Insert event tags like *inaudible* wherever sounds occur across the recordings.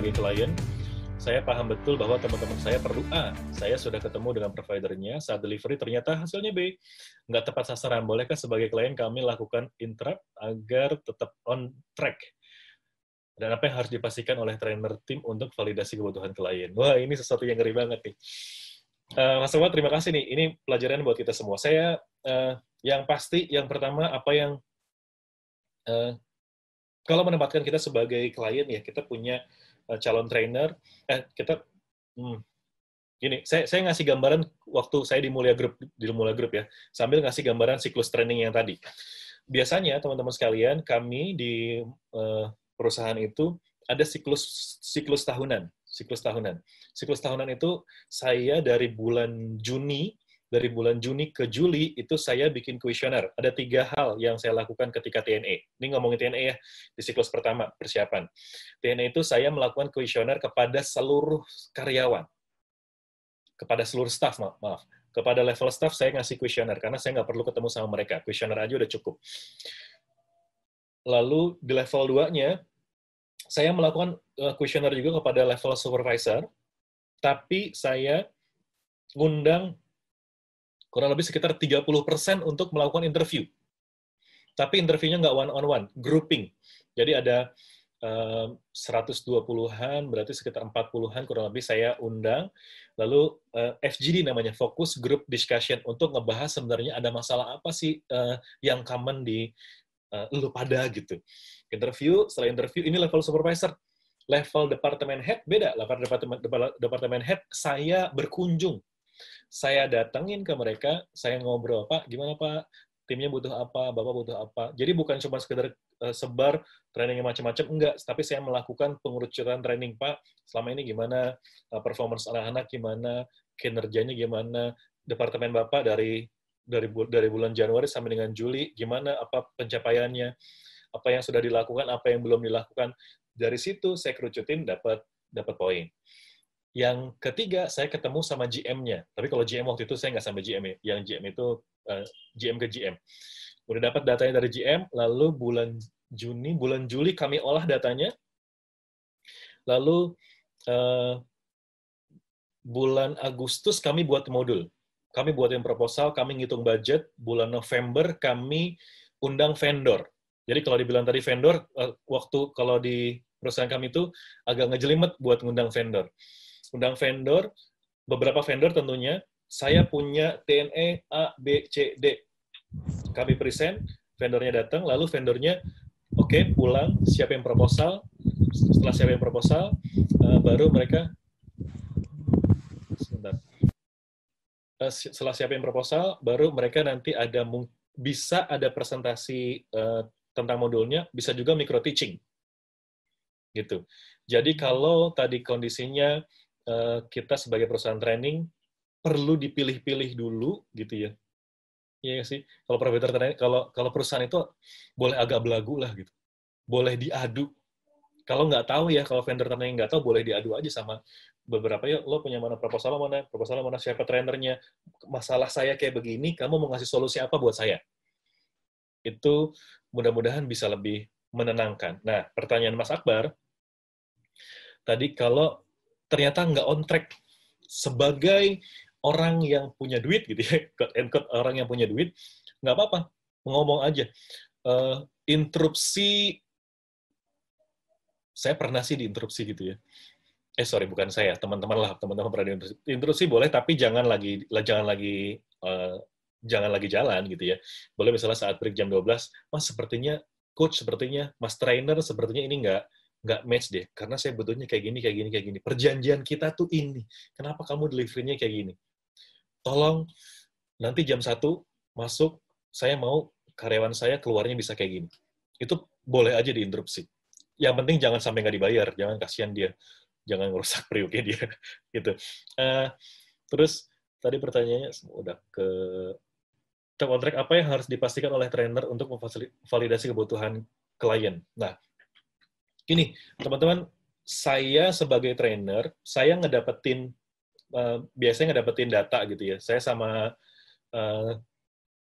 sebagai klien, saya paham betul bahwa teman-teman saya perlu A. Saya sudah ketemu dengan providernya, saat delivery ternyata hasilnya B. Nggak tepat sasaran. Bolehkah sebagai klien kami lakukan interrupt agar tetap on track? Dan apa yang harus dipastikan oleh trainer tim untuk validasi kebutuhan klien? Wah, ini sesuatu yang ngeri banget nih. Uh, Mas Dewa, terima kasih nih. Ini pelajaran buat kita semua. Saya uh, yang pasti, yang pertama, apa yang uh, kalau menempatkan kita sebagai klien ya, kita punya Eh, calon trainer eh kita hmm, gini saya saya ngasih gambaran waktu saya di Mulia Group di Mulia Group ya sambil ngasih gambaran siklus training yang tadi biasanya teman-teman sekalian kami di uh, perusahaan itu ada siklus siklus tahunan siklus tahunan siklus tahunan itu saya dari bulan Juni dari bulan Juni ke Juli itu saya bikin kuesioner. Ada tiga hal yang saya lakukan ketika TNE. Ini ngomongin TNE ya, di siklus pertama, persiapan. TNE itu saya melakukan kuesioner kepada seluruh karyawan. Kepada seluruh staff, maaf. maaf. Kepada level staff saya ngasih kuesioner, karena saya nggak perlu ketemu sama mereka. Kuesioner aja udah cukup. Lalu di level 2-nya, saya melakukan eh, kuesioner juga kepada level supervisor, tapi saya ngundang kurang lebih sekitar 30% untuk melakukan interview. Tapi interviewnya nggak one-on-one, grouping. Jadi ada eh, uh, 120-an, berarti sekitar 40-an kurang lebih saya undang. Lalu eh, FGD namanya, Focus Group Discussion, untuk ngebahas sebenarnya ada masalah apa sih eh, yang common di uh, lu pada gitu. Interview, setelah interview, ini level supervisor level departemen head beda. Level departemen, departemen head saya berkunjung saya datengin ke mereka, saya ngobrol, Pak, gimana Pak? Timnya butuh apa? Bapak butuh apa? Jadi bukan cuma sekedar eh, sebar training yang macam-macam, enggak. Tapi saya melakukan pengerucutan training, Pak. Selama ini gimana? Uh, performance anak-anak gimana? Kinerjanya gimana? Departemen Bapak dari dari, bul dari bulan Januari sampai dengan Juli, gimana apa pencapaiannya? apa yang sudah dilakukan, apa yang belum dilakukan. Dari situ saya kerucutin dapat dapat poin. Yang ketiga, saya ketemu sama GM-nya. Tapi kalau GM waktu itu saya nggak sama GM ya. Yang GM itu uh, eh, GM ke GM. Udah dapat datanya dari GM, lalu bulan Juni, bulan Juli kami olah datanya. Lalu uh, bulan Agustus kami buat modul. Kami buatin proposal, kami ngitung budget. Bulan November kami undang vendor. Jadi kalau dibilang tadi vendor, eh, waktu kalau di perusahaan kami itu agak ngejelimet buat ngundang vendor undang vendor, beberapa vendor tentunya. Saya punya TNE A, B, C, D. Kami present, vendornya datang, lalu vendornya oke okay, pulang, yang proposal. Setelah siapa yang proposal, uh, baru mereka sebentar. Uh, setelah yang proposal, baru mereka nanti ada bisa ada presentasi uh, tentang modulnya, bisa juga micro teaching gitu. Jadi kalau tadi kondisinya Eh, kita sebagai perusahaan training perlu dipilih-pilih dulu gitu ya. Iya sih. Kalau provider training, kalau kalau perusahaan itu boleh agak belagu lah gitu. Boleh diadu. Kalau nggak tahu ya, kalau vendor training nggak tahu, boleh diadu aja sama beberapa ya lo punya mana proposal mana proposal mana siapa trainernya masalah saya kayak begini kamu mau ngasih solusi apa buat saya itu mudah-mudahan bisa lebih menenangkan. Nah, pertanyaan Mas Akbar, tadi kalau ternyata nggak on track sebagai orang yang punya duit gitu ya, *laughs* quote and orang yang punya duit, nggak apa-apa, ngomong aja. Uh, interupsi, saya pernah sih diinterupsi gitu ya. Eh sorry, bukan saya, teman-teman lah, teman-teman pernah diinterupsi. Interupsi boleh, tapi jangan lagi, jangan lagi, uh, jangan lagi jalan gitu ya. Boleh misalnya saat break jam 12, mas sepertinya coach, sepertinya mas trainer, sepertinya ini nggak nggak match deh karena saya butuhnya kayak gini kayak gini kayak gini perjanjian kita tuh ini kenapa kamu deliverynya kayak gini tolong nanti jam satu masuk saya mau karyawan saya keluarnya bisa kayak gini itu boleh aja diinterupsi yang penting jangan sampai nggak dibayar jangan kasihan dia jangan ngerusak periuknya dia *laughs* gitu uh, terus tadi pertanyaannya udah ke kontrak apa yang harus dipastikan oleh trainer untuk memvalidasi kebutuhan klien nah Gini, teman-teman, saya sebagai trainer, saya ngedapetin uh, biasanya ngedapetin data gitu ya. Saya sama uh,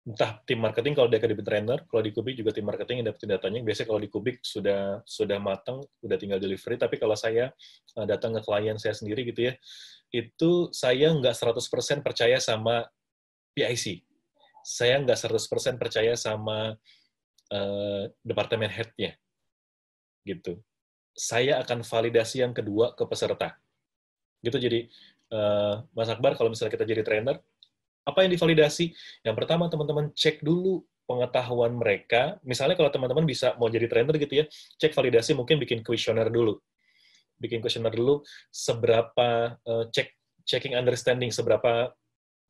entah tim marketing kalau di Academy Trainer, kalau di Kubik juga tim marketing yang dapetin datanya. Biasanya kalau di Kubik sudah sudah matang, sudah tinggal delivery, tapi kalau saya eh, datang ke klien saya sendiri gitu ya, itu saya nggak 100% percaya sama PIC. Saya nggak 100% percaya sama uh, departemen head-nya. Gitu saya akan validasi yang kedua ke peserta. Gitu jadi uh, Mas Akbar kalau misalnya kita jadi trainer, apa yang divalidasi? Yang pertama teman-teman cek dulu pengetahuan mereka. Misalnya kalau teman-teman bisa mau jadi trainer gitu ya, cek validasi mungkin bikin kuesioner dulu. Bikin kuesioner dulu seberapa uh, cek checking understanding seberapa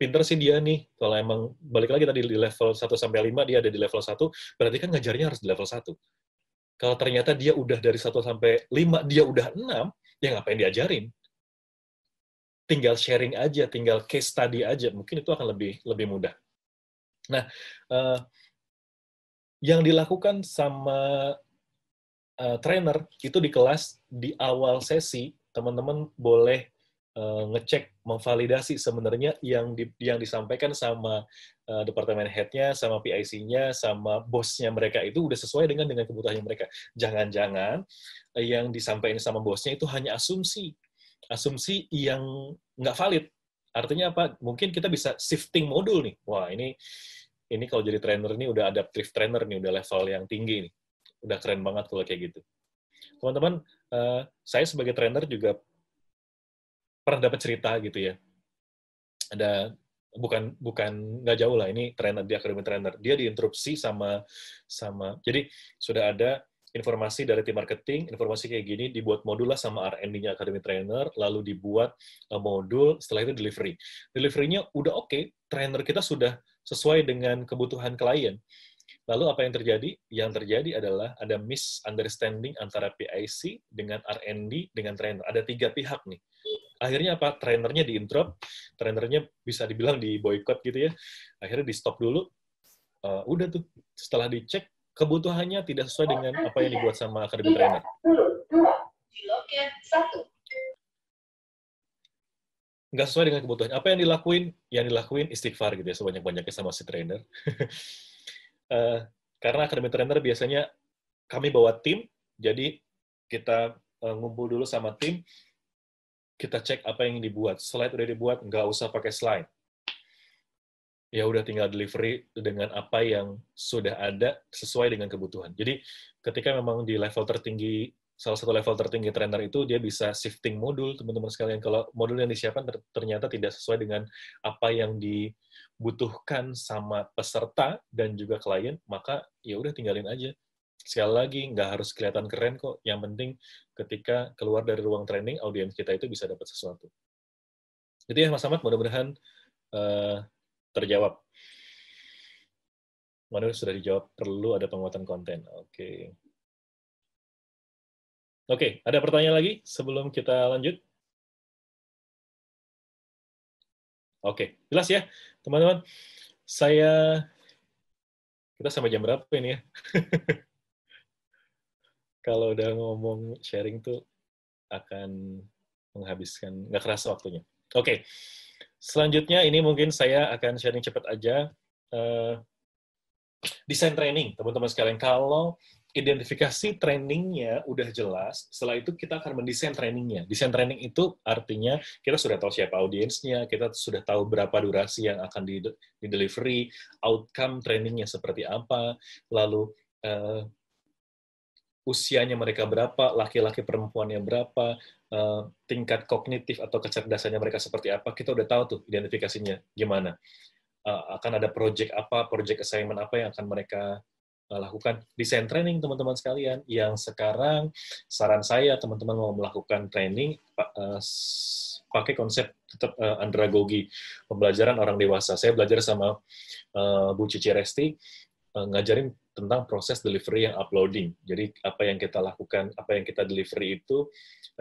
pinter sih dia nih. Kalau emang balik lagi tadi di level 1 sampai 5 dia ada di level 1, berarti kan ngajarnya harus di level 1. Kalau ternyata dia udah dari 1 sampai 5, dia udah 6, ya ngapain diajarin? Tinggal sharing aja, tinggal case study aja. Mungkin itu akan lebih lebih mudah. Nah, uh, yang dilakukan sama uh, trainer itu di kelas di awal sesi teman-teman boleh Eh, ngecek memvalidasi sebenarnya yang di, yang disampaikan sama uh, departemen headnya sama PIC-nya sama bosnya mereka itu udah sesuai dengan dengan kebutuhan mereka jangan-jangan uh, yang disampaikan sama bosnya itu hanya asumsi asumsi yang nggak valid artinya apa mungkin kita bisa shifting modul nih wah ini ini kalau jadi trainer ini udah adaptive trainer nih udah level yang tinggi nih udah keren banget kalau kayak gitu teman-teman uh, saya sebagai trainer juga pernah dapat cerita gitu ya. Ada bukan bukan nggak jauh lah ini trainer dia akademi trainer dia diinterupsi sama sama jadi sudah ada informasi dari tim marketing, informasi kayak gini dibuat modul lah sama R&D-nya akademi Trainer, lalu dibuat eh, modul, setelah itu delivery. deliverynya udah oke, okay, trainer kita sudah sesuai dengan kebutuhan klien. Lalu apa yang terjadi? Yang terjadi adalah ada misunderstanding antara PIC dengan R&D dengan trainer. Ada tiga pihak nih akhirnya apa trainernya di interrupt trainernya bisa dibilang di boycott gitu ya akhirnya di stop dulu uh, udah tuh setelah dicek kebutuhannya tidak sesuai dengan apa yang dibuat sama akademi iya, trainer nggak sesuai dengan kebutuhan apa yang dilakuin yang dilakuin istighfar gitu ya sebanyak banyaknya sama si trainer uh, *laughs* karena akademi trainer biasanya kami bawa tim jadi kita uh, ngumpul dulu sama tim kita cek apa yang dibuat. Slide udah dibuat, nggak usah pakai slide. Ya udah tinggal delivery dengan apa yang sudah ada sesuai dengan kebutuhan. Jadi ketika memang di level tertinggi, salah satu level tertinggi trainer itu dia bisa shifting modul, teman-teman sekalian. Kalau modul yang disiapkan ternyata tidak sesuai dengan apa yang dibutuhkan sama peserta dan juga klien, maka ya udah tinggalin aja sekali lagi nggak harus kelihatan keren kok yang penting ketika keluar dari ruang training audiens kita itu bisa dapat sesuatu jadi ya Mas Ahmad mudah-mudahan uh, terjawab Manu sudah dijawab perlu ada penguatan konten oke okay. oke okay, ada pertanyaan lagi sebelum kita lanjut oke okay, jelas ya teman-teman saya kita sampai jam berapa ini ya *laughs* kalau udah ngomong sharing tuh akan menghabiskan nggak kerasa waktunya. Oke, okay. selanjutnya ini mungkin saya akan sharing cepat aja. Uh, desain training, teman-teman sekalian. Kalau identifikasi trainingnya udah jelas, setelah itu kita akan mendesain trainingnya. Desain training itu artinya kita sudah tahu siapa audiensnya, kita sudah tahu berapa durasi yang akan di, di delivery, outcome trainingnya seperti apa, lalu uh, usianya mereka berapa, laki-laki perempuannya berapa, eh, tingkat kognitif atau kecerdasannya mereka seperti apa, kita udah tahu tuh identifikasinya gimana. Eh, akan ada project apa, project assignment apa yang akan mereka eh, lakukan. Desain training teman-teman sekalian, yang sekarang saran saya teman-teman mau melakukan training pakai konsep tetap andragogi, pembelajaran orang dewasa. Saya belajar sama Bu Cici Resti, ngajarin tentang proses delivery yang uploading. Jadi apa yang kita lakukan, apa yang kita delivery itu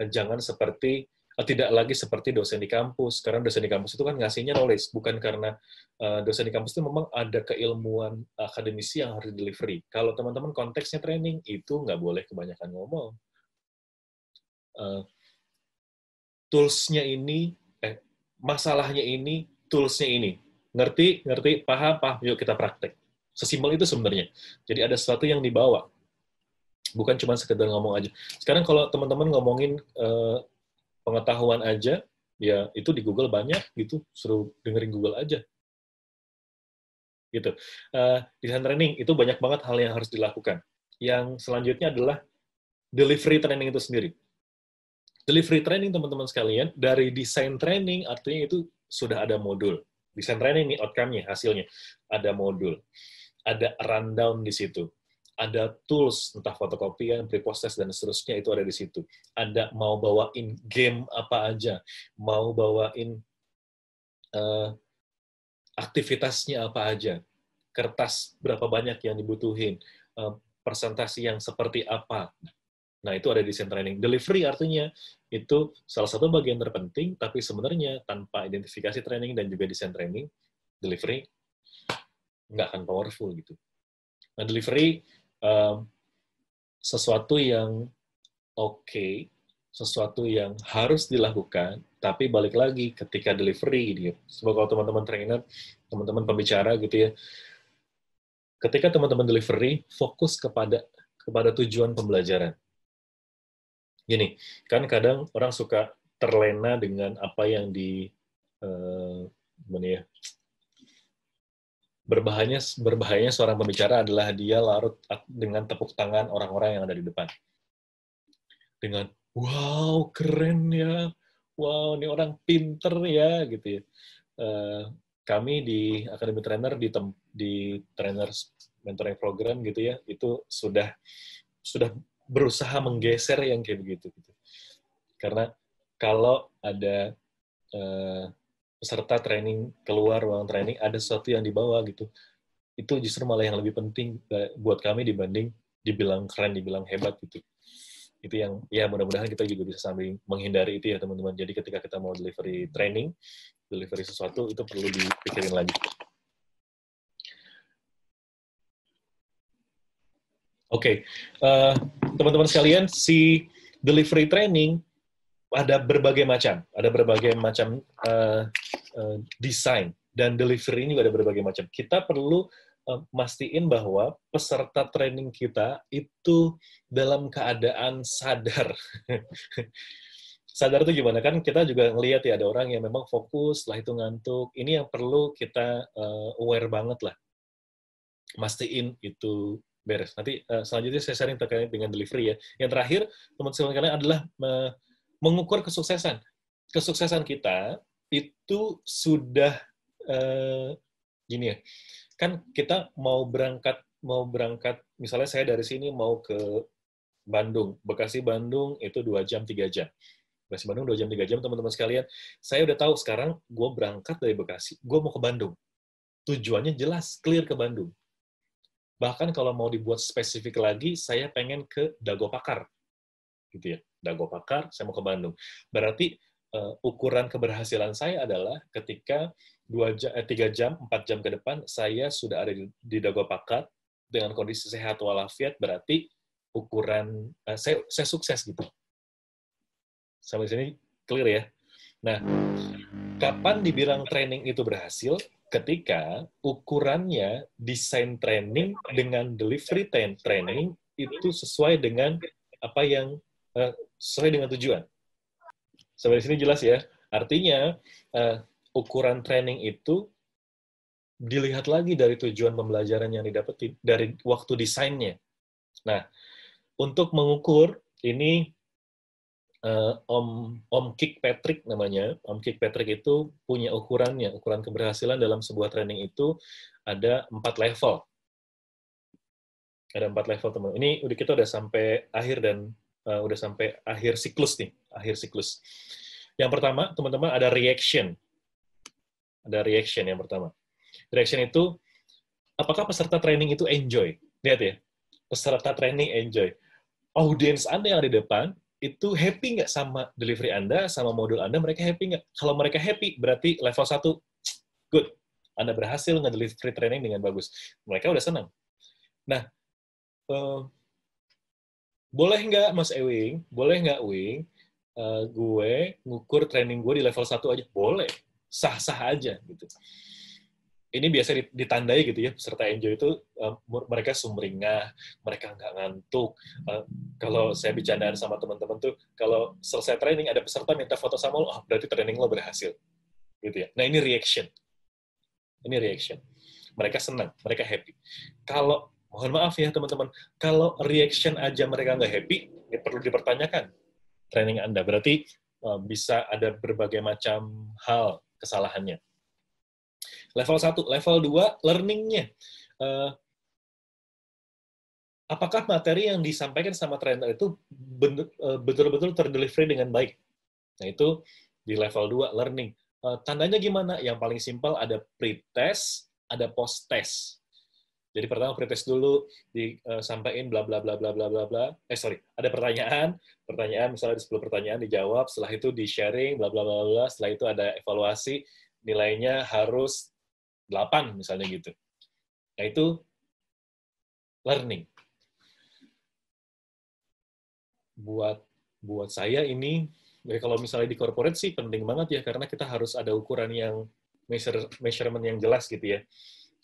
eh, jangan seperti eh, tidak lagi seperti dosen di kampus. Karena dosen di kampus itu kan ngasihnya knowledge, bukan karena eh, dosen di kampus itu memang ada keilmuan akademisi yang harus delivery. Kalau teman-teman konteksnya training, itu nggak boleh kebanyakan ngomong. toolsnya ini, eh, masalahnya ini, toolsnya ini. Ngerti? Ngerti? Paham? Paham? Yuk kita praktek. Sesimpel itu sebenarnya. Jadi ada sesuatu yang dibawa. Bukan cuma sekedar ngomong aja. Sekarang kalau teman-teman ngomongin uh, pengetahuan aja, ya itu di Google banyak gitu, suruh dengerin Google aja gitu. Uh, eh, design training itu banyak banget hal yang harus dilakukan. Yang selanjutnya adalah delivery training itu sendiri. Delivery training teman-teman sekalian dari design training artinya itu sudah ada modul. Design training ini outcome-nya, hasilnya ada modul ada rundown di situ. Ada tools, entah fotokopian, preprocess, dan seterusnya itu ada di situ. Ada mau bawain game apa aja, mau bawain uh, aktivitasnya apa aja, kertas berapa banyak yang dibutuhin, uh, eh, presentasi yang seperti apa. Nah, itu ada di desain training. Delivery artinya itu salah satu bagian terpenting, tapi sebenarnya tanpa identifikasi training dan juga desain training, delivery nggak akan powerful gitu. Nah, delivery um, sesuatu yang oke, okay, sesuatu yang harus dilakukan, tapi balik lagi ketika delivery gitu ya. kalau teman-teman trainer, teman-teman pembicara gitu ya, ketika teman-teman delivery fokus kepada kepada tujuan pembelajaran. Gini, kan kadang orang suka terlena dengan apa yang di uh, ya, berbahayanya berbahayanya seorang pembicara adalah dia larut dengan tepuk tangan orang-orang yang ada di depan. Dengan wow keren ya, wow ini orang pinter ya gitu ya. Uh, kami di akademi Trainer di tem, di trainer mentoring program gitu ya itu sudah sudah berusaha menggeser yang kayak begitu gitu. Karena kalau ada uh, peserta training keluar ruang training ada sesuatu yang dibawa gitu itu justru malah yang lebih penting buat kami dibanding dibilang keren dibilang hebat gitu itu yang ya mudah-mudahan kita juga bisa sambil menghindari itu ya teman-teman jadi ketika kita mau delivery training delivery sesuatu itu perlu dipikirin lagi oke okay. uh, eh, teman-teman sekalian si delivery training ada berbagai macam, ada berbagai macam uh, uh, desain dan delivery ini juga ada berbagai macam. Kita perlu uh, mastiin bahwa peserta training kita itu dalam keadaan sadar. *laughs* sadar itu gimana kan kita juga ngelihat ya ada orang yang memang fokus lah itu ngantuk. Ini yang perlu kita uh, aware banget lah. Mastiin itu beres. Nanti uh, selanjutnya saya sharing terkait dengan delivery ya. Yang terakhir teman-teman kalian adalah uh, mengukur kesuksesan. Kesuksesan kita itu sudah uh, gini ya. Kan kita mau berangkat mau berangkat misalnya saya dari sini mau ke Bandung, Bekasi Bandung itu dua jam tiga jam. Bekasi Bandung dua jam tiga jam teman-teman sekalian. Saya udah tahu sekarang gue berangkat dari Bekasi, gue mau ke Bandung. Tujuannya jelas, clear ke Bandung. Bahkan kalau mau dibuat spesifik lagi, saya pengen ke Dago pakar Gitu ya gue pakar saya mau ke Bandung berarti uh, ukuran keberhasilan saya adalah ketika dua jam, eh, tiga jam empat jam ke depan saya sudah ada di, di dago pakar dengan kondisi sehat walafiat berarti ukuran uh, saya saya sukses gitu sampai sini clear ya nah kapan dibilang training itu berhasil ketika ukurannya desain training dengan delivery training itu sesuai dengan apa yang eh, sesuai dengan tujuan. Sampai di sini jelas ya. Artinya uh, ukuran training itu dilihat lagi dari tujuan pembelajaran yang didapetin dari waktu desainnya. Nah, untuk mengukur ini uh, Om Om Kick Patrick namanya. Om Kick Patrick itu punya ukurannya. Ukuran keberhasilan dalam sebuah training itu ada empat level. Ada empat level teman. Ini udah kita udah sampai akhir dan uh, udah sampai akhir siklus nih, akhir siklus. Yang pertama, teman-teman ada reaction. Ada reaction yang pertama. Reaction itu apakah peserta training itu enjoy? Lihat ya, peserta training enjoy. audience Anda yang ada di depan itu happy nggak sama delivery Anda, sama modul Anda, mereka happy nggak? Kalau mereka happy, berarti level 1, good. Anda berhasil nge-delivery training dengan bagus. Mereka udah senang. Nah, eh, boleh nggak Mas Ewing, boleh nggak Wing, uh, gue ngukur training gue di level 1 aja? Boleh, sah-sah aja gitu. Ini biasa ditandai gitu ya, peserta enjoy itu uh, mereka sumringah, mereka nggak ngantuk. Uh, kalau saya bercandaan sama teman-teman tuh, kalau selesai training ada peserta minta foto sama lo, oh, berarti training lo berhasil. Gitu ya. Nah ini reaction. Ini reaction. Mereka senang, mereka happy. Kalau mohon maaf ya teman-teman, kalau reaction aja mereka nggak happy, ya perlu dipertanyakan training Anda. Berarti eh, bisa ada berbagai macam hal kesalahannya. Level 1. Level 2, learning-nya. Eh, apakah materi yang disampaikan sama trainer itu eh, betul-betul terdelivery dengan baik? Nah, itu di level 2, learning. tandanya gimana? Yang paling simpel ada pre-test, ada post-test. Jadi pertama pretest dulu, disampaikan eh, bla bla bla bla bla bla bla. Eh sorry, ada pertanyaan, pertanyaan misalnya ada 10 pertanyaan dijawab, setelah itu di sharing bla bla bla bla, setelah itu ada evaluasi, nilainya harus 8 misalnya gitu. Nah itu learning. Buat buat saya ini ya kalau misalnya di corporate sih penting banget ya karena kita harus ada ukuran yang measure, measurement yang jelas gitu ya.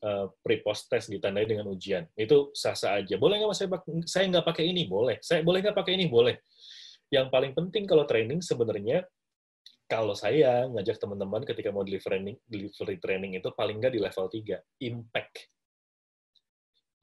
Eh, pre-post test ditandai dengan ujian. Itu sah-sah aja. Boleh nggak saya, saya nggak pakai ini? Boleh. Saya boleh nggak pakai ini? Boleh. Yang paling penting kalau training sebenarnya kalau saya ngajak teman-teman ketika mau delivery training, delivery training itu paling nggak di level 3, impact.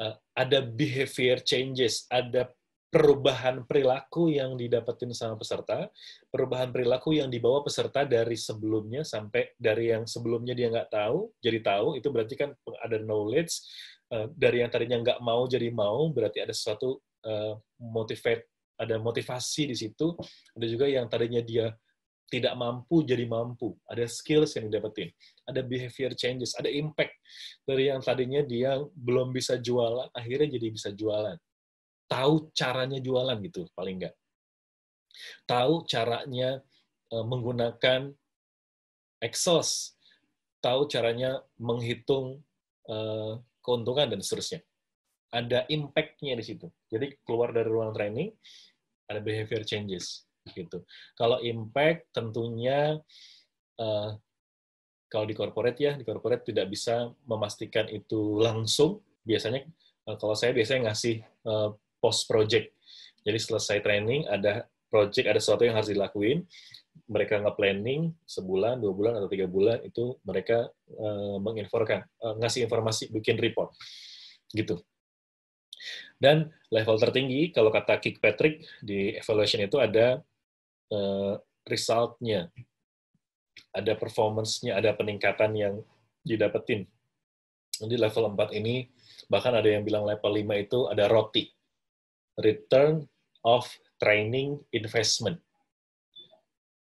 Eh, ada behavior changes, ada perubahan perilaku yang didapetin sama peserta, perubahan perilaku yang dibawa peserta dari sebelumnya sampai dari yang sebelumnya dia nggak tahu jadi tahu itu berarti kan ada knowledge eh, dari yang tadinya nggak mau jadi mau berarti ada sesuatu eh, motivate ada motivasi di situ ada juga yang tadinya dia tidak mampu jadi mampu ada skills yang didapetin ada behavior changes ada impact dari yang tadinya dia belum bisa jualan akhirnya jadi bisa jualan tahu caranya jualan gitu paling enggak tahu caranya e, menggunakan Excel tahu caranya menghitung e, keuntungan dan seterusnya ada impact-nya di situ jadi keluar dari ruang training ada behavior changes gitu kalau impact tentunya e, kalau di corporate ya di corporate tidak bisa memastikan itu langsung biasanya kalau saya biasanya ngasih post project. Jadi selesai training ada project, ada sesuatu yang harus dilakuin. Mereka nge-planning sebulan, dua bulan, atau tiga bulan, itu mereka uh, eh, menginformkan, uh, eh, ngasih informasi, bikin report. Gitu. Dan level tertinggi, kalau kata Patrick di evaluation itu ada uh, eh, result ada performance-nya, ada peningkatan yang didapetin. Jadi level 4 ini, bahkan ada yang bilang level 5 itu ada roti return of training investment.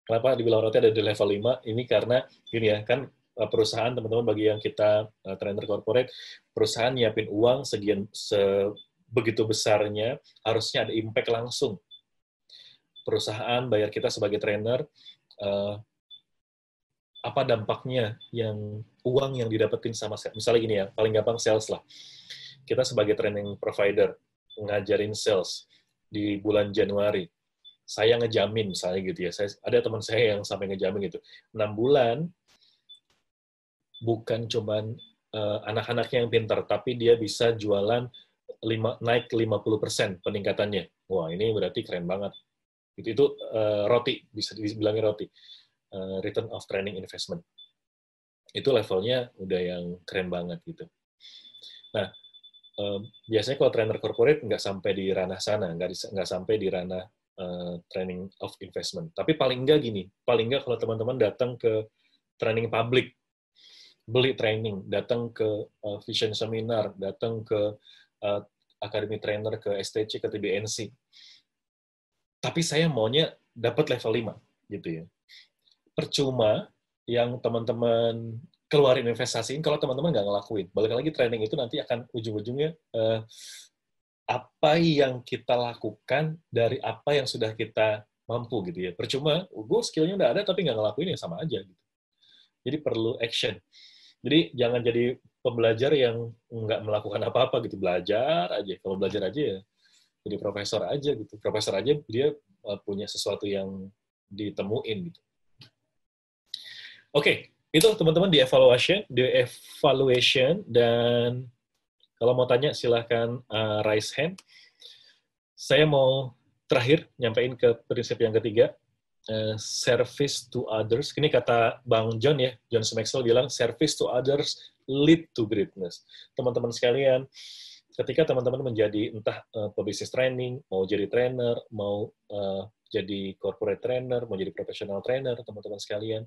Kenapa dibilang roti ada di level 5? Ini karena gini ya, kan eh, perusahaan teman-teman bagi yang kita uh, trainer corporate, perusahaan nyiapin uang segian sebegitu besarnya, harusnya ada impact langsung. Perusahaan bayar kita sebagai trainer, uh, apa dampaknya yang uang yang didapetin sama misalnya gini ya, paling gampang sales lah. Kita sebagai training provider, ngajarin sales di bulan Januari. Saya ngejamin misalnya gitu ya. Saya ada teman saya yang sampai ngejamin gitu. enam bulan bukan cuman uh, anak-anaknya yang pintar, tapi dia bisa jualan lima, naik 50% peningkatannya. Wah, ini berarti keren banget. Itu, itu uh, roti, bisa dibilangnya roti. Uh, return of training investment. Itu levelnya udah yang keren banget gitu. Nah, biasanya kalau trainer corporate nggak sampai di ranah sana, nggak di, nggak sampai di ranah uh, training of investment. Tapi paling nggak gini, paling nggak kalau teman-teman datang ke training publik, beli training, datang ke uh, vision seminar, datang ke uh, eh, akademi trainer, ke STC, ke TBNC. Tapi saya maunya dapat level 5, gitu ya. Percuma yang teman-teman keluarin investasiin kalau teman-teman nggak ngelakuin. Balik lagi training itu nanti akan ujung-ujungnya eh, apa yang kita lakukan dari apa yang sudah kita mampu gitu ya. Percuma, gue skillnya udah ada tapi nggak ngelakuin ya sama aja gitu. Jadi perlu action. Jadi jangan jadi pembelajar yang nggak melakukan apa-apa gitu, belajar aja. Kalau belajar aja ya jadi profesor aja gitu. Profesor aja dia eh, punya sesuatu yang ditemuin gitu. Oke, itu teman-teman di evaluation, di evaluation dan kalau mau tanya silahkan uh, raise hand. Saya mau terakhir nyampein ke prinsip yang ketiga, uh, service to others. Ini kata Bang John ya, John Maxwell bilang service to others lead to greatness. Teman-teman sekalian, ketika teman-teman menjadi entah uh, pebisnis training, mau jadi trainer, mau uh, jadi corporate trainer, mau jadi professional trainer, teman-teman sekalian,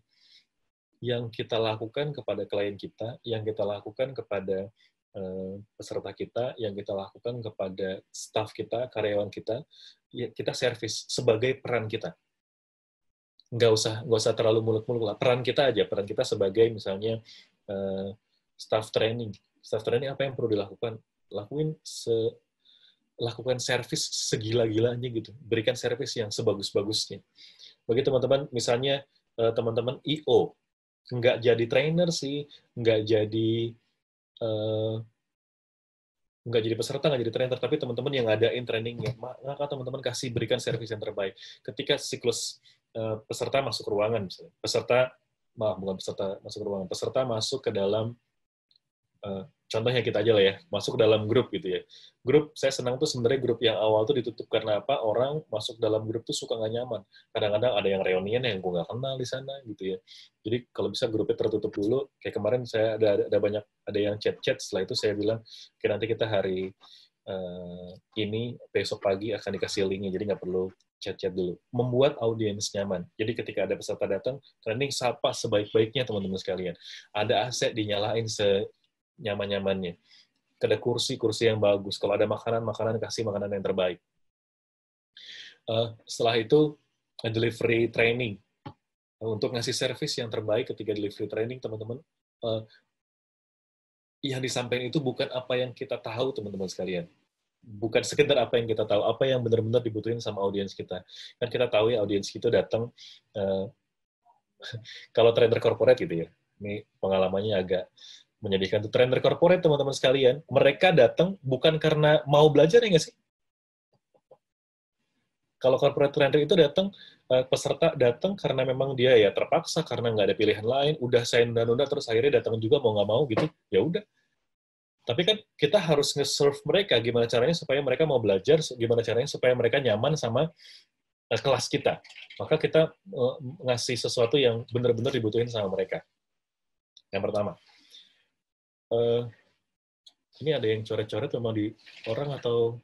yang kita lakukan kepada klien kita, yang kita lakukan kepada eh, peserta kita, yang kita lakukan kepada staff kita, karyawan kita, ya, kita servis sebagai peran kita. Nggak usah, nggak usah terlalu muluk-muluk lah. Peran kita aja, peran kita sebagai misalnya eh, staff training. Staff training apa yang perlu dilakukan? Lakuin se lakukan servis segila-gilanya gitu. Berikan servis yang sebagus-bagusnya. Bagi teman-teman, misalnya eh, teman-teman EO nggak jadi trainer sih nggak jadi uh, nggak jadi peserta nggak jadi trainer tapi teman-teman yang ngadain trainingnya maka teman-teman kasih berikan servis yang terbaik ketika siklus uh, peserta masuk ke ruangan misalnya peserta maaf bukan peserta masuk ke ruangan peserta masuk ke dalam uh, contohnya kita aja lah ya, masuk dalam grup gitu ya. Grup, saya senang tuh sebenarnya grup yang awal tuh ditutup karena apa, orang masuk dalam grup tuh suka nggak nyaman. Kadang-kadang ada yang reunian yang gue nggak kenal di sana gitu ya. Jadi kalau bisa grupnya tertutup dulu, kayak kemarin saya ada, ada, banyak, ada yang chat-chat, setelah itu saya bilang, oke nanti kita hari uh, ini besok pagi akan dikasih linknya, jadi nggak perlu chat-chat dulu. Membuat audiens nyaman. Jadi ketika ada peserta datang, training sapa sebaik-baiknya teman-teman sekalian. Ada aset dinyalain se nyaman-nyamannya. Ada kursi-kursi yang bagus. Kalau ada makanan-makanan, kasih makanan yang terbaik. Uh, setelah itu, delivery training. Uh, untuk ngasih service yang terbaik ketika delivery training, teman-teman, uh, yang disampaikan itu bukan apa yang kita tahu, teman-teman sekalian bukan sekedar apa yang kita tahu, apa yang benar-benar dibutuhin sama audiens kita. Kan kita tahu ya audiens kita datang uh, *laughs* kalau trader corporate gitu ya. Ini pengalamannya agak menyedihkan tuh trainer corporate teman-teman sekalian mereka datang bukan karena mau belajar ya nggak sih kalau corporate trainer itu datang eh, peserta datang karena memang dia ya terpaksa karena nggak ada pilihan lain udah saya nunda-nunda terus akhirnya datang juga mau nggak mau gitu ya udah tapi kan kita harus nge-serve mereka gimana caranya supaya mereka mau belajar gimana caranya supaya mereka nyaman sama eh, kelas kita maka kita eh, ngasih sesuatu yang benar-benar dibutuhin sama mereka yang pertama uh, ini ada yang coret-coret memang di orang atau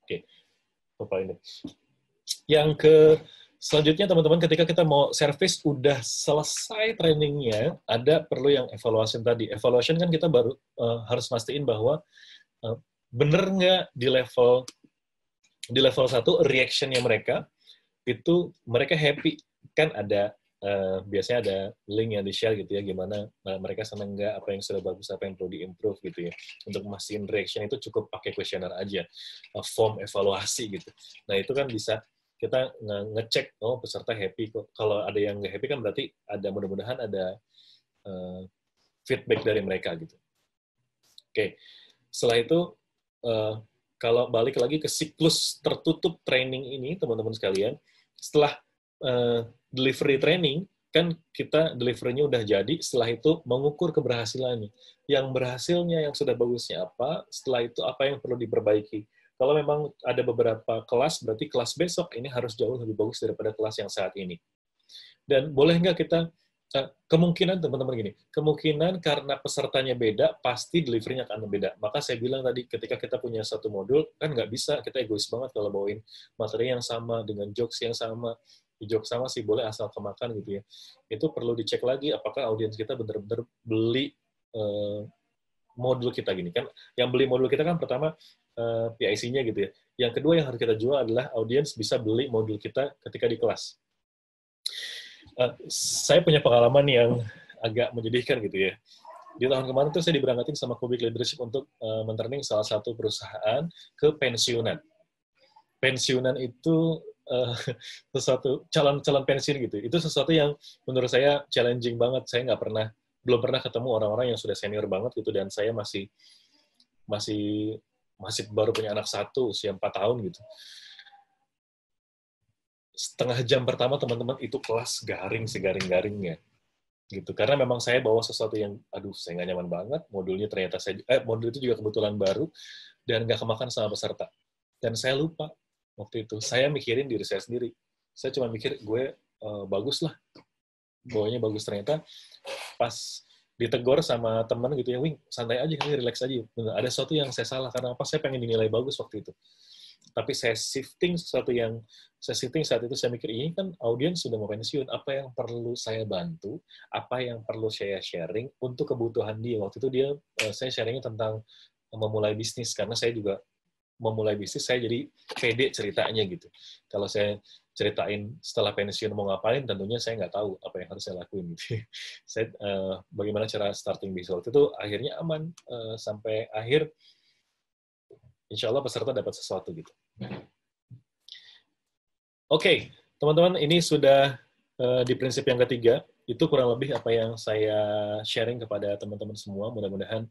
oke okay. apa ini yang ke selanjutnya teman-teman ketika kita mau service udah selesai trainingnya ada perlu yang evaluation tadi evaluasi kan kita baru uh, harus mastiin bahwa uh, bener nggak di level di level satu reactionnya mereka itu mereka happy kan ada uh, biasanya ada link yang di-share gitu ya, gimana eh, mereka seneng nggak, apa yang sudah bagus, apa yang perlu di-improve gitu ya. Untuk mesin reaction itu cukup pakai kuesioner aja, uh, form evaluasi gitu. Nah itu kan bisa kita ngecek, oh peserta happy kok. Kalau ada yang nggak happy kan berarti ada mudah-mudahan ada uh, feedback dari mereka gitu. Oke, okay. setelah itu uh, kalau balik lagi ke siklus tertutup training ini, teman-teman sekalian, setelah uh, delivery training kan kita deliverynya udah jadi, setelah itu mengukur keberhasilannya. Yang berhasilnya, yang sudah bagusnya apa, setelah itu apa yang perlu diperbaiki. Kalau memang ada beberapa kelas, berarti kelas besok ini harus jauh lebih bagus daripada kelas yang saat ini. Dan boleh nggak kita, eh, kemungkinan teman-teman gini, kemungkinan karena pesertanya beda, pasti deliverynya akan beda. Maka saya bilang tadi, ketika kita punya satu modul, kan nggak bisa, kita egois banget kalau bawain materi yang sama, dengan jokes yang sama, hijau sama sih boleh asal kemakan gitu ya. Itu perlu dicek lagi apakah audiens kita benar-benar beli uh, modul kita gini kan. Yang beli modul kita kan pertama uh, eh, PIC-nya gitu ya. Yang kedua yang harus kita jual adalah audiens bisa beli modul kita ketika di kelas. Uh, saya punya pengalaman yang agak menyedihkan gitu ya. Di tahun kemarin tuh saya diberangkatin sama Kubik Leadership untuk uh, salah satu perusahaan ke pensiunan. Pensiunan itu Eh, *laughs* sesuatu calon-calon pensiun gitu. Itu sesuatu yang menurut saya challenging banget. Saya nggak pernah, belum pernah ketemu orang-orang yang sudah senior banget gitu, dan saya masih masih masih baru punya anak satu usia empat tahun gitu. Setengah jam pertama teman-teman itu kelas garing garing garingnya gitu karena memang saya bawa sesuatu yang aduh saya nggak nyaman banget modulnya ternyata saya eh, modul itu juga kebetulan baru dan nggak kemakan sama peserta dan saya lupa waktu itu saya mikirin diri saya sendiri saya cuma mikir gue uh, bagus lah bawanya bagus ternyata pas ditegur sama teman gitu ya wing santai aja kan relax aja Bener, ada sesuatu yang saya salah karena apa saya pengen dinilai bagus waktu itu tapi saya shifting sesuatu yang saya shifting saat itu saya mikir ini kan audiens sudah mau pensiun apa yang perlu saya bantu apa yang perlu saya sharing untuk kebutuhan dia waktu itu dia eh, saya sharingnya tentang memulai bisnis karena saya juga memulai bisnis saya jadi pede ceritanya gitu. Kalau saya ceritain setelah pensiun mau ngapain, tentunya saya nggak tahu apa yang harus saya lakuin. Gitu. *laughs* saya uh, bagaimana cara starting bisnis waktu itu akhirnya aman uh, sampai akhir. Insya Allah peserta dapat sesuatu gitu. Oke, okay, teman-teman ini sudah uh, di prinsip yang ketiga. Itu kurang lebih apa yang saya sharing kepada teman-teman semua. Mudah-mudahan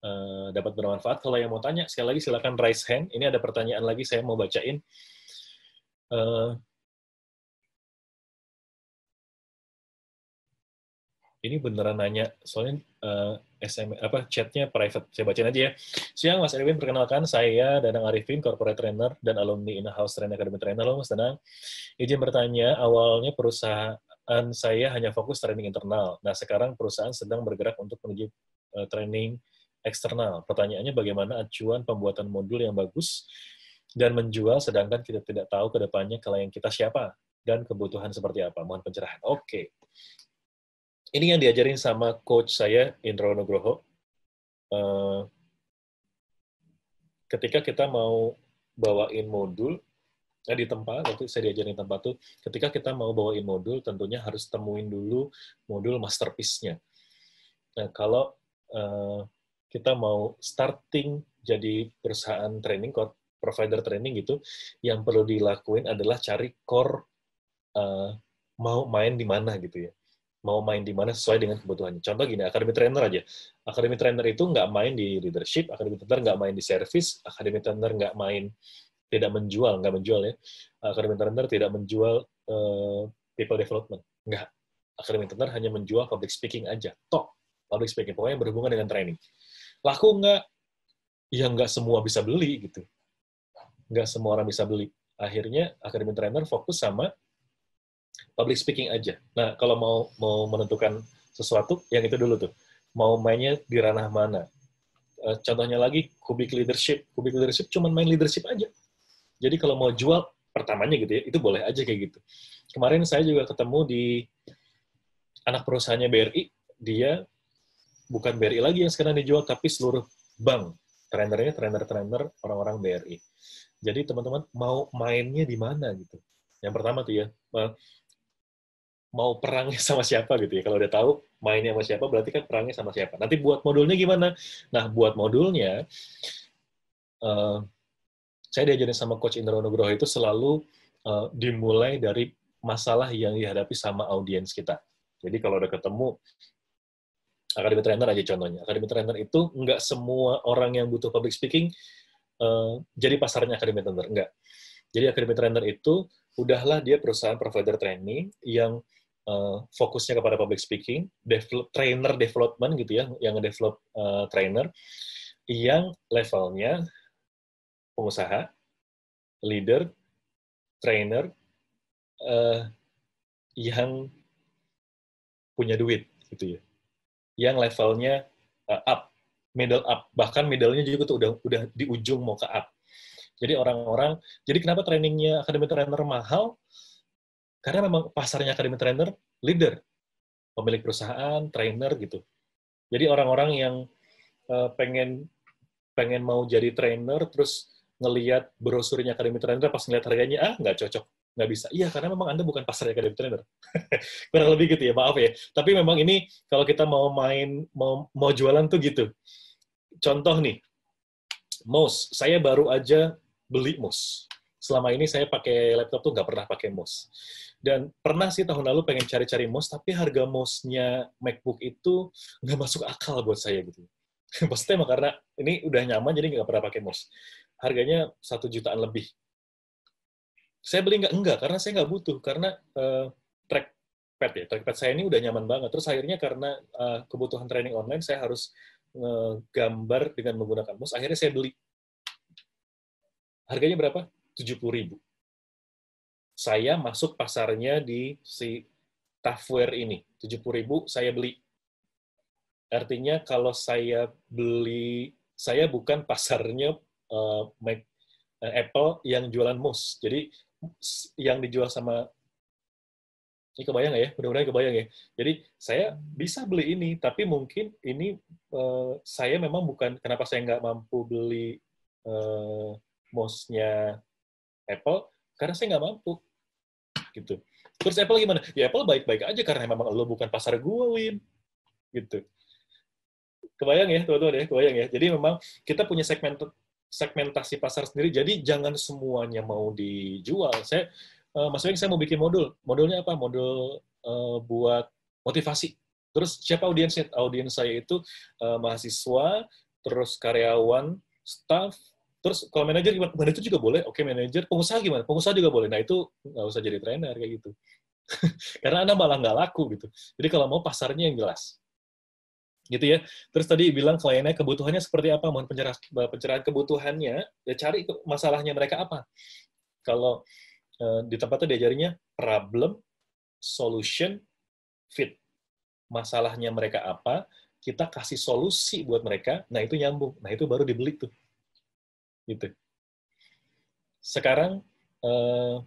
Eh, dapat bermanfaat. Kalau yang mau tanya, sekali lagi silakan raise hand. Ini ada pertanyaan lagi saya mau bacain. Uh, ini beneran nanya, soalnya uh, eh, SM, apa chatnya private. Saya bacain aja ya. Siang Mas Erwin, perkenalkan saya Danang Arifin, corporate trainer dan alumni in-house trainer academy trainer. Halo Mas Danang, izin bertanya, awalnya perusahaan saya hanya fokus training internal. Nah, sekarang perusahaan sedang bergerak untuk menuju uh, training eksternal. Pertanyaannya bagaimana acuan pembuatan modul yang bagus dan menjual sedangkan kita tidak tahu ke depannya klien kita siapa dan kebutuhan seperti apa. Mohon pencerahan. Oke. Okay. Ini yang diajarin sama coach saya, Indra Nugroho. Eh, ketika kita mau bawain modul, Nah, di tempat, waktu saya diajarin tempat tuh, ketika kita mau bawain modul, tentunya harus temuin dulu modul masterpiece-nya. Nah, kalau uh, kita mau starting jadi perusahaan training provider training gitu, yang perlu dilakuin adalah cari core uh, mau main di mana gitu ya. Mau main di mana sesuai dengan kebutuhannya. Contoh gini, akademi trainer aja. akademi trainer itu nggak main di leadership, akademi trainer nggak main di service, akademi trainer nggak main tidak menjual, nggak menjual ya. akademi trainer tidak menjual uh, people development, nggak. akademi trainer hanya menjual public speaking aja, talk, public speaking, pokoknya berhubungan dengan training laku nggak ya nggak semua bisa beli gitu nggak semua orang bisa beli akhirnya akademi trainer fokus sama public speaking aja nah kalau mau mau menentukan sesuatu yang itu dulu tuh mau mainnya di ranah mana eh, contohnya lagi kubik leadership kubik leadership cuman main leadership aja jadi kalau mau jual pertamanya gitu ya itu boleh aja kayak gitu kemarin saya juga ketemu di anak perusahaannya BRI dia bukan BRI lagi yang sekarang dijual, tapi seluruh bank. Trainernya trainer-trainer orang-orang BRI. Jadi teman-teman mau mainnya di mana gitu. Yang pertama tuh ya, eh, mau perangnya *laughs* sama siapa gitu ya. Kalau udah tahu mainnya sama siapa, berarti kan perangnya sama siapa. Nanti buat modulnya gimana? Nah, buat modulnya, uh, saya diajarin sama Coach Indra Nugroho itu selalu uh, dimulai dari masalah yang dihadapi sama audiens kita. Jadi kalau udah ketemu Akademi trainer aja contohnya. Akademi trainer itu nggak semua orang yang butuh public speaking uh, jadi pasarnya Akademi trainer, nggak. Jadi Akademi trainer itu udahlah dia perusahaan provider training yang uh, fokusnya kepada public speaking, develop, trainer development gitu ya, yang develop uh, eh, trainer yang levelnya pengusaha, leader, trainer uh, yang punya duit gitu ya yang levelnya uh, up, middle up, bahkan middle-nya juga tuh udah udah di ujung mau ke up. Jadi orang-orang, jadi kenapa trainingnya academy trainer mahal? Karena memang pasarnya academy trainer leader, pemilik perusahaan, trainer gitu. Jadi orang-orang yang uh, pengen pengen mau jadi trainer terus ngelihat brosurnya academy trainer pas ngelihat harganya ah nggak cocok nggak bisa. Iya, karena memang Anda bukan pasar pasarnya academic trainer. *laughs* Kurang lebih gitu ya, maaf ya. Tapi memang ini kalau kita mau main, mau, mau jualan tuh gitu. Contoh nih, mouse. Saya baru aja beli mouse. Selama ini saya pakai laptop tuh nggak pernah pakai mouse. Dan pernah sih tahun lalu pengen cari-cari mouse, tapi harga mouse-nya MacBook itu nggak masuk akal buat saya gitu. *laughs* Maksudnya karena ini udah nyaman jadi nggak pernah pakai mouse. Harganya satu jutaan lebih saya beli nggak enggak karena saya nggak butuh karena uh, eh, trackpad ya trackpad saya ini udah nyaman banget terus akhirnya karena uh, kebutuhan training online saya harus gambar dengan menggunakan mouse akhirnya saya beli harganya berapa tujuh puluh ribu saya masuk pasarnya di si Tafware ini tujuh puluh ribu saya beli artinya kalau saya beli saya bukan pasarnya eh, Apple yang jualan mouse jadi yang dijual sama ini kebayang ya? Mudah-mudahan kebayang ya. Jadi saya bisa beli ini, tapi mungkin ini uh, saya memang bukan kenapa saya nggak mampu beli uh, mouse-nya Apple karena saya nggak mampu gitu. Terus Apple gimana? Ya Apple baik-baik aja karena memang lo bukan pasar gue, Win. Gitu. Kebayang ya, teman-teman ya, kebayang ya. Jadi memang kita punya segmen segmentasi pasar sendiri. Jadi jangan semuanya mau dijual. Saya uh, Mas saya mau bikin modul. Modulnya apa? Modul uh, buat motivasi. Terus siapa audiensnya? Audiens saya itu uh, mahasiswa, terus karyawan, staff, terus kalau manajer gimana? Manajer juga boleh. Oke, manajer, pengusaha gimana? Pengusaha juga boleh. Nah, itu nggak usah jadi trainer kayak gitu. *laughs* Karena Anda malah nggak laku gitu. Jadi kalau mau pasarnya yang jelas gitu ya. Terus tadi bilang kliennya kebutuhannya seperti apa, mohon pencerah, eh, pencerahan kebutuhannya, ya cari masalahnya mereka apa. Kalau uh, di tempat itu diajarinya problem, solution, fit. Masalahnya mereka apa, kita kasih solusi buat mereka, nah itu nyambung, nah itu baru dibeli tuh. Gitu. Sekarang uh,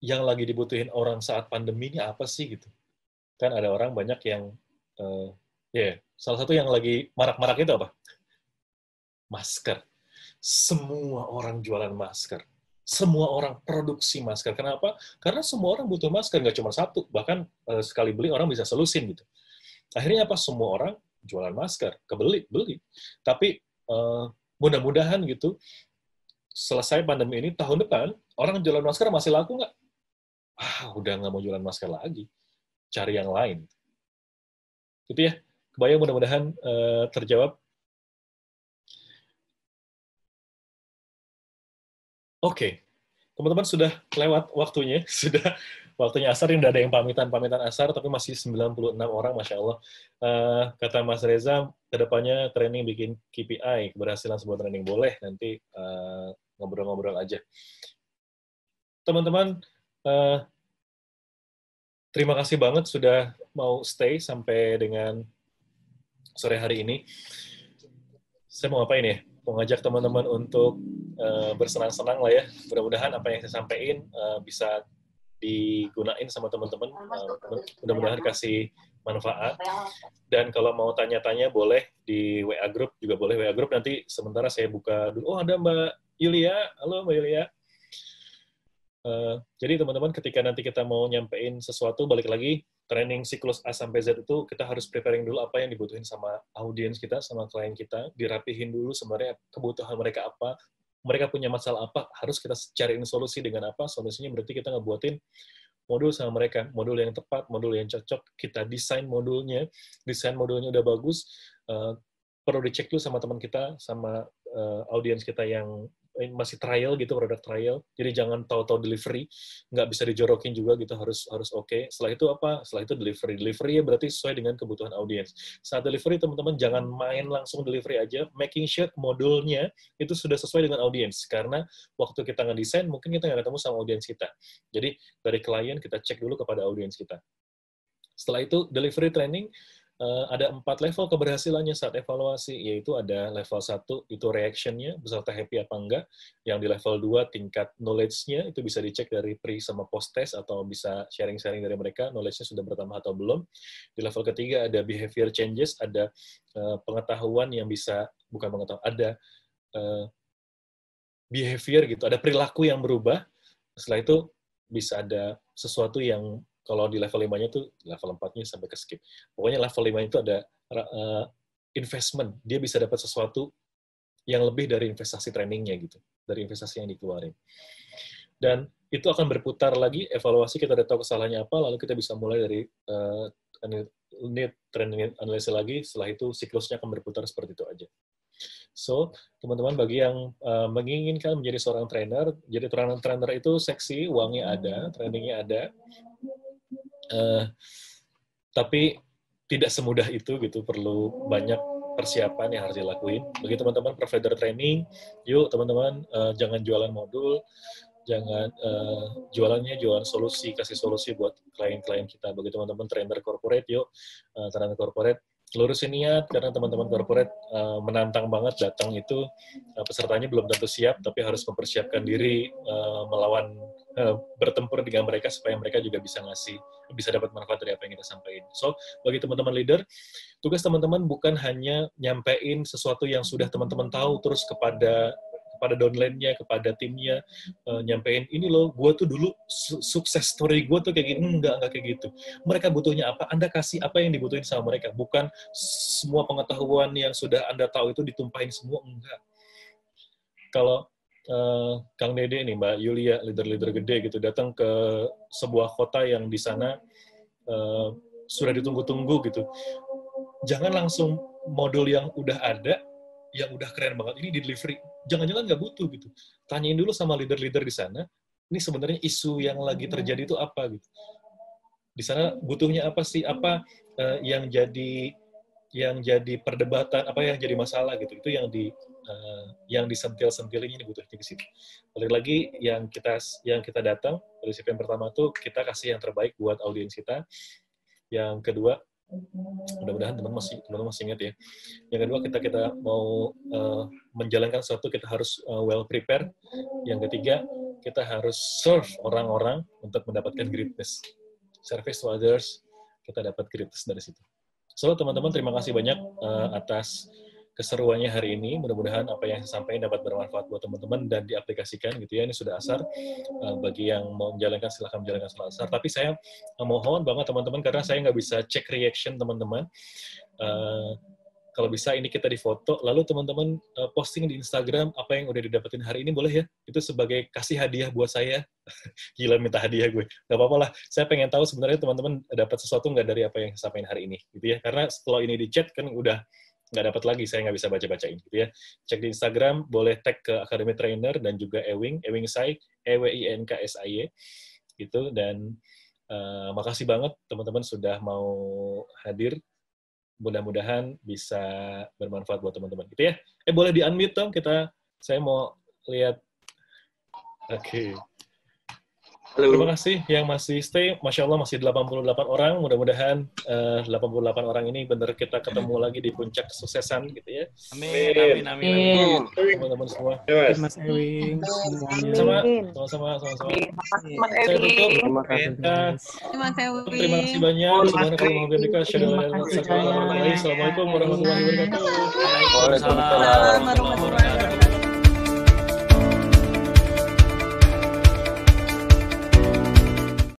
yang lagi dibutuhin orang saat pandemi ini apa sih gitu? kan ada orang banyak yang uh, ya yeah, salah satu yang lagi marak-marak itu apa masker semua orang jualan masker semua orang produksi masker kenapa karena semua orang butuh masker nggak cuma satu bahkan uh, sekali beli orang bisa selusin gitu akhirnya apa semua orang jualan masker kebeli beli tapi uh, mudah-mudahan gitu selesai pandemi ini tahun depan orang jualan masker masih laku nggak? Ah, udah nggak mau jualan masker lagi cari yang lain. Gitu ya. Kebayang mudah-mudahan uh, terjawab. Oke. Okay. Teman-teman sudah lewat waktunya, *laughs* sudah waktunya asar ini udah ada yang pamitan-pamitan asar, tapi masih 96 orang, Masya Allah. Uh, kata Mas Reza, kedepannya training bikin KPI, keberhasilan sebuah training boleh, nanti eh, ngobrol-ngobrol uh, aja. Teman-teman, uh, terima kasih banget sudah mau stay sampai dengan sore hari ini. Saya mau ngapain ya? Mau ngajak teman-teman untuk uh, bersenang-senang lah ya. Mudah-mudahan apa yang saya sampaikan uh, bisa digunain sama teman-teman. Uh, mudah-mudahan kasih manfaat. Dan kalau mau tanya-tanya boleh di WA group juga boleh WA group nanti sementara saya buka dulu. Oh ada Mbak Yulia, halo Mbak Yulia. Eh, jadi teman-teman ketika nanti kita mau nyampein sesuatu balik lagi training siklus A sampai Z itu kita harus preparing dulu apa yang dibutuhin sama audiens kita sama klien kita dirapihin dulu sebenarnya kebutuhan mereka apa mereka punya masalah apa harus kita cariin solusi dengan apa solusinya berarti kita ngebuatin modul sama mereka modul yang tepat modul yang cocok kita desain modulnya desain modulnya udah bagus uh, perlu dicek dulu sama teman kita sama uh, eh, audiens kita yang masih trial gitu produk trial jadi jangan tahu-tahu delivery nggak bisa dijorokin juga gitu harus harus oke okay. setelah itu apa setelah itu delivery delivery ya berarti sesuai dengan kebutuhan audiens saat delivery teman-teman jangan main langsung delivery aja making sure modulnya itu sudah sesuai dengan audiens karena waktu kita nggak desain mungkin kita nggak ketemu sama audiens kita jadi dari klien kita cek dulu kepada audiens kita setelah itu delivery training Eh, ada empat level keberhasilannya saat evaluasi, yaitu ada level satu itu reaction-nya, beserta happy apa enggak. Yang di level dua tingkat knowledge-nya, itu bisa dicek dari pre sama post test, atau bisa sharing-sharing dari mereka, knowledge-nya sudah bertambah atau belum. Di level ketiga ada behavior changes, ada uh, pengetahuan yang bisa, bukan pengetahuan, ada uh, behavior gitu, ada perilaku yang berubah. Setelah itu bisa ada sesuatu yang kalau di level 5-nya tuh level 4-nya sampai ke skip. Pokoknya level 5 itu ada uh, investment, dia bisa dapat sesuatu yang lebih dari investasi trainingnya gitu, dari investasi yang dikeluarin. Dan itu akan berputar lagi, evaluasi kita udah tahu kesalahannya apa, lalu kita bisa mulai dari uh, eh, unit training analisa lagi, setelah itu siklusnya akan berputar seperti itu aja. So, teman-teman bagi yang uh, menginginkan menjadi seorang trainer, jadi trainer trainer itu seksi, uangnya ada, trainingnya ada, uh, tapi tidak semudah itu gitu perlu banyak persiapan yang harus dilakuin bagi teman-teman provider training yuk teman-teman uh, jangan jualan modul jangan uh, jualannya jualan solusi kasih solusi buat klien-klien kita bagi teman-teman trainer corporate yuk uh, trainer corporate lurusin niat karena teman-teman corporate uh, menantang banget datang itu uh, pesertanya belum tentu siap tapi harus mempersiapkan diri uh, melawan Eh, bertempur dengan mereka supaya mereka juga bisa ngasih bisa dapat manfaat dari apa yang kita sampaikan. So bagi teman-teman leader, tugas teman-teman bukan hanya nyampein sesuatu yang sudah teman-teman tahu terus kepada kepada downline-nya, kepada timnya, uh, nyampein ini loh, gue tuh dulu su sukses story gue tuh kayak gini, enggak, enggak kayak gitu. Mereka butuhnya apa, Anda kasih apa yang dibutuhin sama mereka. Bukan semua pengetahuan yang sudah Anda tahu itu ditumpahin semua, enggak. Kalau Eh, Kang Dede nih Mbak Yulia leader-leader gede gitu datang ke sebuah kota yang di sana uh, sudah ditunggu-tunggu gitu. Jangan langsung modul yang udah ada yang udah keren banget ini di delivery. Jangan-jangan nggak butuh gitu. Tanyain dulu sama leader-leader di sana, ini sebenarnya isu yang lagi iya. terjadi itu apa gitu. Di sana butuhnya apa sih? Apa uh, yang jadi yang jadi perdebatan, apa yang jadi masalah gitu. Itu yang di uh, yang disentil-sentil ini butuhnya di sini. Balik lagi yang kita yang kita datang prinsip yang pertama tuh kita kasih yang terbaik buat audiens kita. Yang kedua mudah-mudahan teman masih teman masih ingat ya. Yang kedua kita kita mau uh, menjalankan sesuatu kita harus uh, well prepared. Yang ketiga kita harus serve orang-orang untuk mendapatkan greatness. Service to others kita dapat greatness dari situ. So teman-teman terima kasih banyak uh, atas keseruannya hari ini. Mudah-mudahan apa yang saya sampaikan dapat bermanfaat buat teman-teman dan diaplikasikan gitu ya. Ini sudah asar eh, bagi yang mau menjalankan silahkan menjalankan sama asar. Tapi saya eh, mohon banget teman-teman karena saya nggak bisa cek reaction teman-teman. Eh, kalau bisa ini kita difoto, lalu teman-teman posting di Instagram apa yang udah didapetin hari ini boleh ya? Itu sebagai kasih hadiah buat saya. *laughs* Gila minta hadiah gue. Gak apa-apa lah. Saya pengen tahu sebenarnya teman-teman dapat sesuatu nggak dari apa yang saya sampaikan hari ini, gitu ya? Karena setelah ini di chat kan udah nggak dapat lagi, saya nggak bisa baca-bacain gitu ya. Cek di Instagram, boleh tag ke Academy Trainer dan juga Ewing, Ewing Sai, E W I N K S I E gitu dan uh, makasih banget teman-teman sudah mau hadir. Mudah-mudahan bisa bermanfaat buat teman-teman gitu ya. Eh boleh di unmute dong kita saya mau lihat. Oke. Okay. Halo. Terima kasih yang masih stay. Masya Allah masih 88 orang. Mudah-mudahan eh, uh, 88 orang ini benar kita ketemu hmm. lagi di puncak kesuksesan gitu ya. Amin. Amin. Amin. amin. Teman-teman semua. Mas Ewing. Sama, sama-sama. Sama-sama. Mas Ewing. Terima kasih. Terima kasih banyak. Assalamualaikum warahmatullahi wabarakatuh. Waalaikumsalam